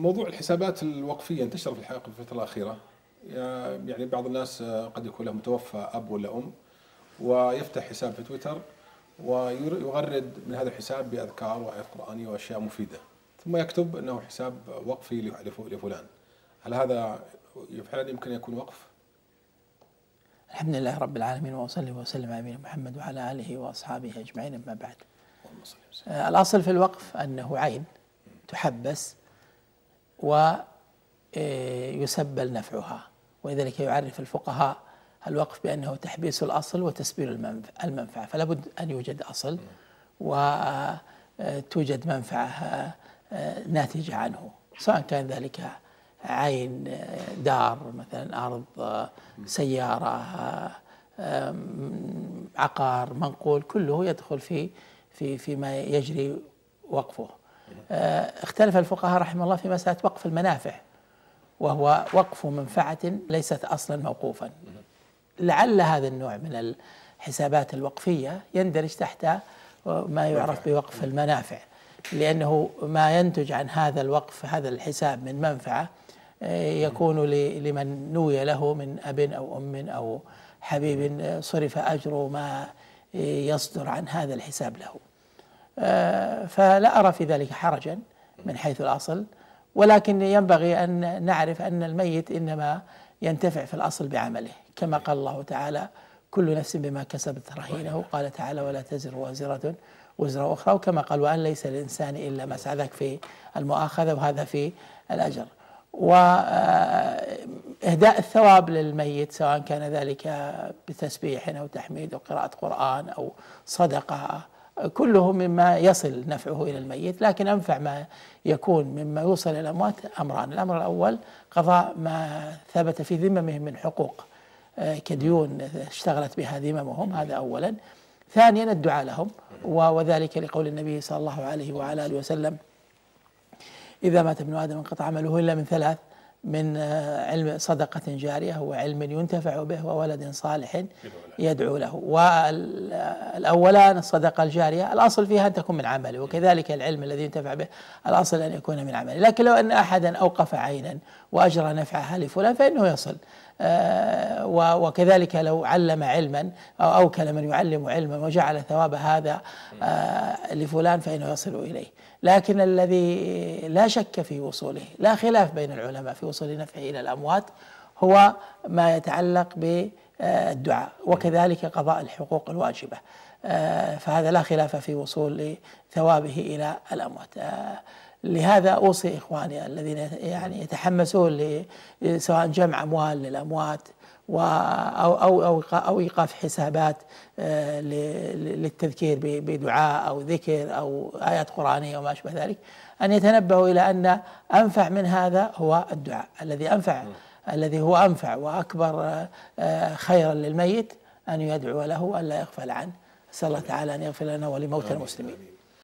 موضوع الحسابات الوقفيه انتشر في الحقيقه في الفتره الاخيره يعني بعض الناس آه، قد يكون له متوفى اب ولا ام ويفتح حساب في تويتر ويغرد من هذا الحساب باذكار وايات قرانيه واشياء مفيده ثم يكتب انه حساب وقفي لفلان هل هذا فعلا يمكن يكون وقف؟ الحمد لله رب العالمين واصلي وسلم على محمد وعلى اله واصحابه اجمعين اما بعد. آه، الاصل في الوقف انه عين تحبس ويسبل نفعها ولذلك يعرف الفقهاء الوقف بأنه تحبيس الأصل وتسبيل المنفعة فلا بد أن يوجد أصل وتوجد منفعة آه، ناتجة عنه سواء كان ذلك عين آه، دار مثلا أرض آه، سيارة عقار منقول كله يدخل في في فيما يجري وقفه آه، اختلف الفقهاء رحمه الله في مسألة وقف المنافع وهو وقف منفعة ليست أصلا موقوفا لعل هذا النوع من الحسابات الوقفية يندرج تحت ما يعرف بوقف المنافع لأنه ما ينتج عن هذا الوقف هذا الحساب من منفعة آه، يكون لمن نوي له من أب أو أم أو حبيب آه، صرف أجره ما يصدر عن هذا الحساب له آه، فلا أرى في ذلك حرجا من حيث الأصل ولكن ينبغي أن نعرف أن الميت إنما ينتفع في الأصل بعمله كما قال الله تعالى كل نفس بما كسبت رهينه قال تعالى ولا تزر وازرة وزر أخرى وكما قال وأن ليس للإنسان إلا ما سعى ذاك في المؤاخذة وهذا في الأجر وإهداء آه، الثواب للميت سواء كان ذلك بتسبيح أو تحميد أو قراءة قرآن أو صدقة كله مما يصل نفعه إلى الميت لكن أنفع ما يكون مما يوصل إلى الأموات أمران الأمر الأول قضاء ما ثبت في ذممهم من حقوق آه، كديون اشتغلت بها ذممهم هذا أولا ثانيا الدعاء لهم وذلك لقول النبي صلى الله عليه وعلى آله وسلم إذا مات ابن آدم انقطع عمله إلا من ثلاث من آه، علم صدقة جارية وعلم ينتفع به وولد صالح يدعو له والأولان الصدقة الجارية الأصل فيها أن تكون من عمله وكذلك العلم الذي ينتفع به الأصل أن يكون من عمله لكن لو أن أحدا أوقف عينا وأجرى نفعها لفلان فإنه يصل آه، وكذلك لو علم علما أو أوكل من يعلم علما وجعل ثواب هذا آه، لفلان فإنه يصل إليه لكن الذي لا شك في وصوله لا خلاف بين العلماء في وصول نفعه إلى الأموات هو ما يتعلق بالدعاء وكذلك قضاء الحقوق الواجبة آه، فهذا لا خلاف في وصول ثوابه إلى الأموات آه، لهذا أوصي إخواني الذين يعني يتحمسون سواء جمع أموال للأموات أو أو أو أو إيقاف حسابات آه، للتذكير بدعاء أو ذكر أو آيات قرآنية وما أشبه ذلك أن يتنبهوا إلى أن أنفع من هذا هو الدعاء الذي أنفع الذي هو أنفع وأكبر آه، آه، خيرا للميت أن يدعو له ألا يغفل عنه أسأل الله تعالى أن يغفر لنا ولموتى المسلمين